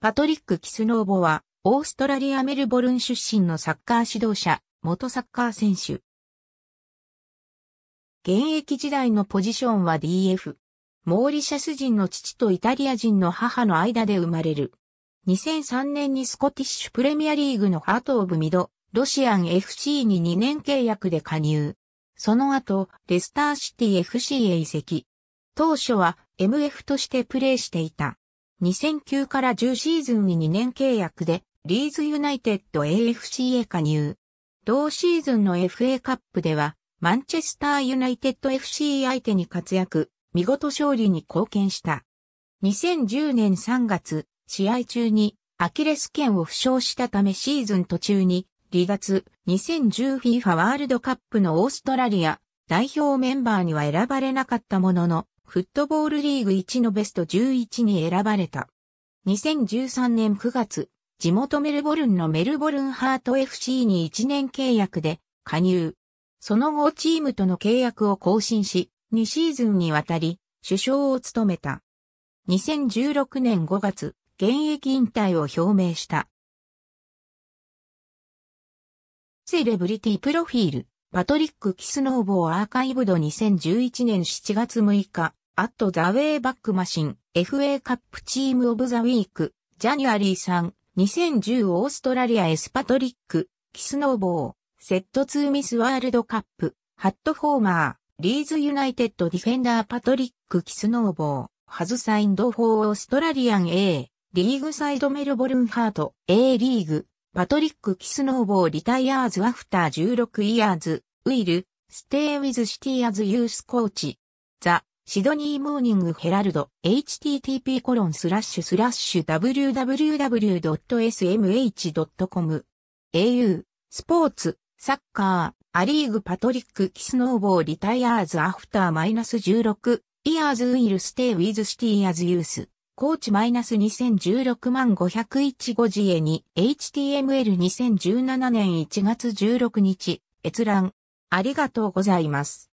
パトリック・キスノーボは、オーストラリア・メルボルン出身のサッカー指導者、元サッカー選手。現役時代のポジションは DF。モーリシャス人の父とイタリア人の母の間で生まれる。2003年にスコティッシュプレミアリーグのハート・オブ・ミド、ロシアン FC に2年契約で加入。その後、レスターシティ FC へ移籍。当初は MF としてプレーしていた。2009から10シーズンに2年契約で、リーズユナイテッド AFC へ加入。同シーズンの FA カップでは、マンチェスターユナイテッド FC 相手に活躍、見事勝利に貢献した。2010年3月、試合中にアキレス腱を負傷したためシーズン途中に離脱 2010FIFA ワールドカップのオーストラリア代表メンバーには選ばれなかったもののフットボールリーグ1のベスト11に選ばれた。2013年9月、地元メルボルンのメルボルンハート FC に1年契約で加入。その後チームとの契約を更新し、2シーズンにわたり首相を務めた。2016年5月、現役引退を表明した。セレブリティプロフィール、パトリック・キスノーボーアーカイブド2011年7月6日、アットザウェイバックマシン、FA カップチームオブザウィーク、ジャニュアリーさん、2010オーストラリアエスパトリック、キスノーボー、セットツーミスワールドカップ、ハットフォーマー、リーズユナイテッドディフェンダーパトリックキスノーボー、ハズサインドフォーオーストラリアン A、リーグサイドメルボルンハート A リーグ、パトリックキスノーボーリタイアーズアフター16イヤーズ、ウィル、ステイウィズシティアズユースコーチ、ザ、シドニーモーニングヘラルド http コロンスラッシュスラッシュ www.smh.com au スポーツサッカーアリーグパトリック・キスノーボーリタイアーズアフターマイナス16イヤーズウィルステイウィズシティアズユースコーチマイナス2016万501 5 a に HTML2017 年1月16日閲覧ありがとうございます。